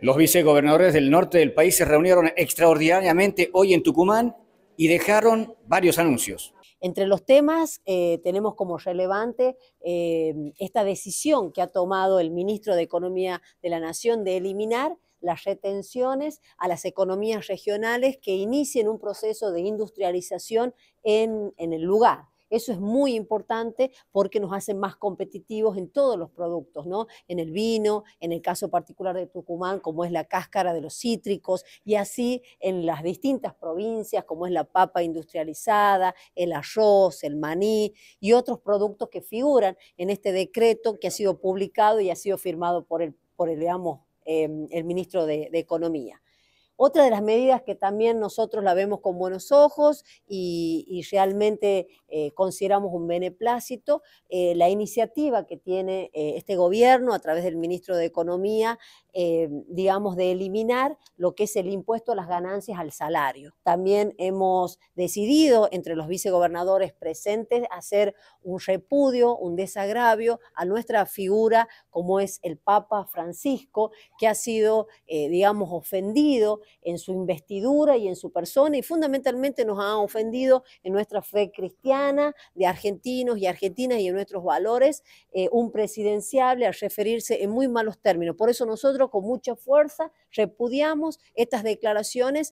Los vicegobernadores del norte del país se reunieron extraordinariamente hoy en Tucumán y dejaron varios anuncios. Entre los temas eh, tenemos como relevante eh, esta decisión que ha tomado el ministro de Economía de la Nación de eliminar las retenciones a las economías regionales que inicien un proceso de industrialización en el lugar. Eso es muy importante porque nos hace más competitivos en todos los productos, ¿no? En el vino, en el caso particular de Tucumán, como es la cáscara de los cítricos, y así en las distintas provincias, como es la papa industrializada, el arroz, el maní y otros productos que figuran en este decreto que ha sido publicado y ha sido firmado por el, por el, em, ministro de Economía. Otra de las medidas que también nosotros la vemos con buenos ojos y, realmente eh, consideramos un beneplácito, eh, la iniciativa que tiene eh, este gobierno a través del ministro de Economía, digamos, de eliminar lo que es el impuesto a las ganancias al salario. También hemos decidido entre los vicegobernadores presentes hacer un repudio, un desagravio a nuestra figura como es el Papa Francisco, que ha sido, digamos, ofendido en su investidura y en su persona y fundamentalmente nos ha ofendido en nuestra fe cristiana de argentinos y argentinas y en nuestros valores eh, un presidenciable al referirse en muy malos términos. Por eso nosotros con mucha fuerza repudiamos estas declaraciones